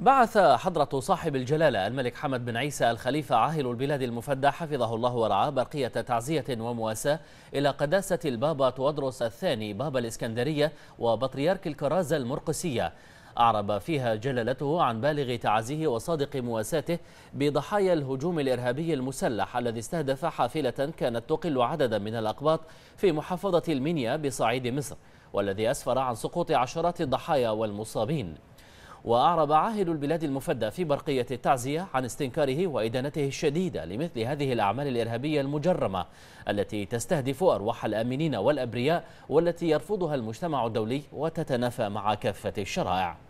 بعث حضرة صاحب الجلالة الملك حمد بن عيسى الخليفة عاهل البلاد المفدى حفظه الله ورعاه برقية تعزية ومواساة إلى قداسة البابا تودروس الثاني بابا الإسكندرية وبطريرك الكرازة المرقسية أعرب فيها جلالته عن بالغ تعزيه وصادق مواساته بضحايا الهجوم الإرهابي المسلح الذي استهدف حافلة كانت تقل عددا من الأقباط في محافظة المنيا بصعيد مصر والذي أسفر عن سقوط عشرات الضحايا والمصابين وأعرب عاهل البلاد المفدى في برقية التعزية عن استنكاره وإدانته الشديدة لمثل هذه الأعمال الإرهابية المجرمة التي تستهدف أرواح الآمنين والأبرياء والتي يرفضها المجتمع الدولي وتتنافى مع كافة الشرائع